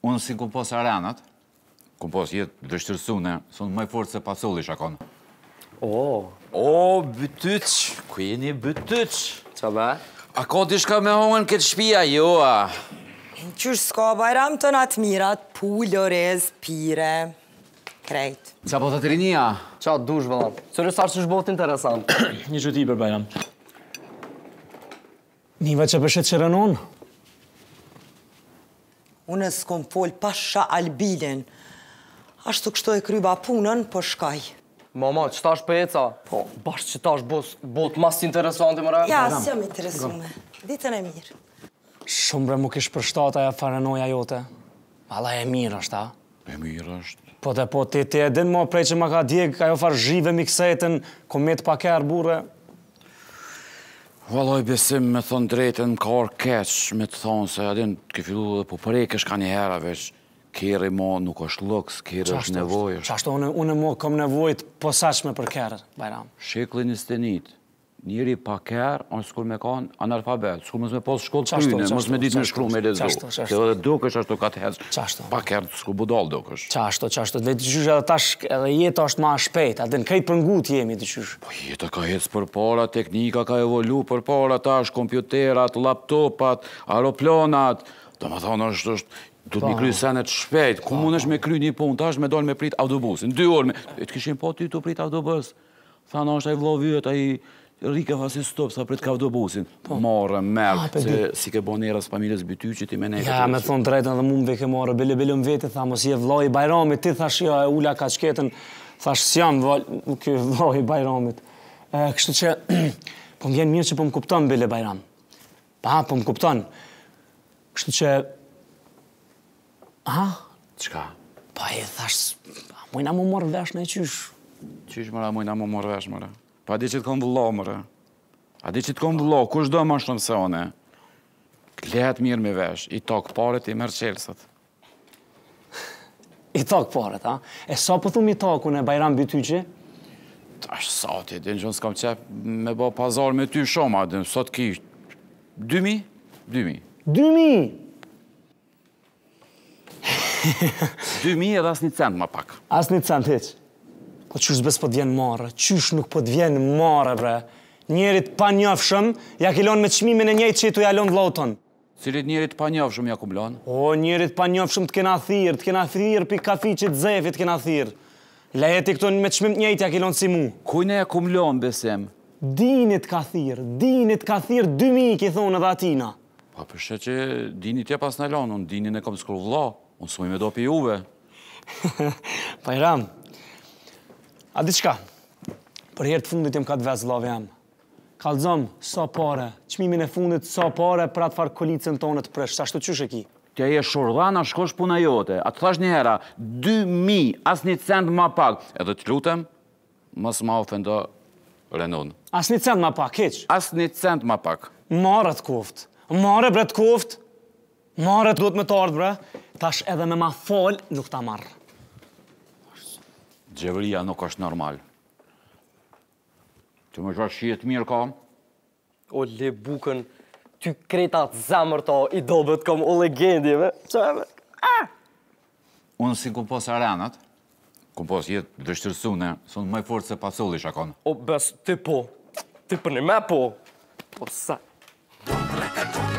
Unë si kumpos arenat, kumpos jetë dështërësune, së në maj forë se pasulli shakon. O, o, bëtyq, ku jeni bëtyq? Qa ba? A ko t'i shka me hongën këtë shpia, jo, a? Qysh s'ka bajram të natë mirat, pullë, orez, pire, krejt. Qa po të të rinia? Qa dush, vëllam. Së rësarë që shbohët interesant. Një që ti për bajram. Nive që pëshet që rënun? Unë e s'kom fol pasha albilin. ashtu kështu e kryba punën, për po shkaj. Mama, që është për eca? Po, bashkë që është botë mas interesante, interesuante, Ja, si jam interesume. Ditën e mirë. Shumë bre, më kishë për shtatë aja farenoja jote. Alla e mirë është, a? E mirë është. Po dhe po, ti e din më prej që më ka djegë, ajo farë zhive mikësetën, komet pa kërë, burë. Valoj besim me thonë drejten, ka orë keq me të thonë, se adin të ke fillu dhe po përrejk është ka një hera, veç kere i nuk është lëks, kere është nevoj është. Qashtë, unë më kom nevojt posaqme për kere, Bajram? Shekli një stenitë njëri pa kërë, anë s'kur me kanë analfabet, s'kur mësë me posë shkollë të tyne, mësë me ditë me shkru me lezu. Se dhe duke është ashtu katë hezë, pa kërë të s'kur budal duke është. Qashtu, qashtu, dhe të qyshë edhe tash, edhe jetë është ma shpejt, atë në krejtë për ngut jemi të qyshë. Po jetë ka hezë për para, teknika ka evolu për para, tash, kompjuterat, laptopat, aeroplanat, dhe më thonë është është, Do të mi po. kry senet shpejt, ku po, mund po. është me kry një pun, ta është me dojnë me prit autobusin, dy orë me, e të kishin po ty të prit autobus, thana është ai vlovyët, ai rika fa si stop, sa prit ka vdo busin. Po. Morë, merë, se si ke bo njëra së familjës bëty që ti menej. Ja, me thonë drejtën dhe mund veke morë, bile bile më vete, thamë, si e vloj i bajrami, ti thash jo, e ula ka qketën, thash si jam vloj i Bajramit. Kështu që, po më vjenë mirë që po më kupton bile bajram. Pa, po më Kështu që, aha? Qka? Pa, po e thash, mojna mu morë vesh në e qysh. Qysh mëra, mojna mu morë vesh mëra. Pa di që të konë vëllo, mërë. A di që të konë vëllo, kush do më shumë se one? Klehet mirë me vesh, i tokë paret, i mërë qelsët. I tokë paret, a? E sa so po thumë i tokë në Bajram Bytyqi? Ta është sa ti, dhe në që nësë kam qep me bo pazar me ty shumë, a dhe sot ki 2.000? 2.000? 2.000 edhe asë cent më pak. Asë cent, heqë. Po çu s'bes po të vjen marrë, çysh nuk po të vjen marrë bre. Njerit pa njohshëm, ja kilon me çmimin e njëjtë që tu ja lën vllauton. Cilit njerit pa njohshëm ja kumlan? O njerit pa njohshëm të kenë thirr, të kenë thirr pikë kafiçi të zefit kenë thirr. Lehet këto me çmim të njëjtë ja kilon si mu. Ku ne ja kumlan besem? Dinit ka thirr, dinit ka thirr 2000 i thonë edhe Atina. Pa për që dinit ja pas na lënë, unë dinin e kam skuq unë suaj me dopi juve. Pajram, A di qka? Për herë të fundit jem ka të vezë lave jam. Kalzom, sa pare, qmimin e fundit, sa pare për atë farë kolicën tonë të presh, sa shtu qysh e ki? Tja je shurdhana, shkosh puna jote, të thash një hera, 2.000, as një cent ma pak, edhe të lutem, mos ma ofendo Renon. As një cent ma pak, heq? As një cent ma pak. Marët kuft, marë bret kuft, marët duhet me të bre, tash edhe me ma fol nuk ta marë. Gjevëria nuk është normal. Të më shash shiet mirë ka? O le bukën, ty kretat zamër ta i dobet kom o legendje, me. Qa e me? Unë si ku posë arenat, ku posë jetë dështërsune, së në mëj forë se pasulli shakon. O bes, ty po, ty për po një me po. Po sa? Dobre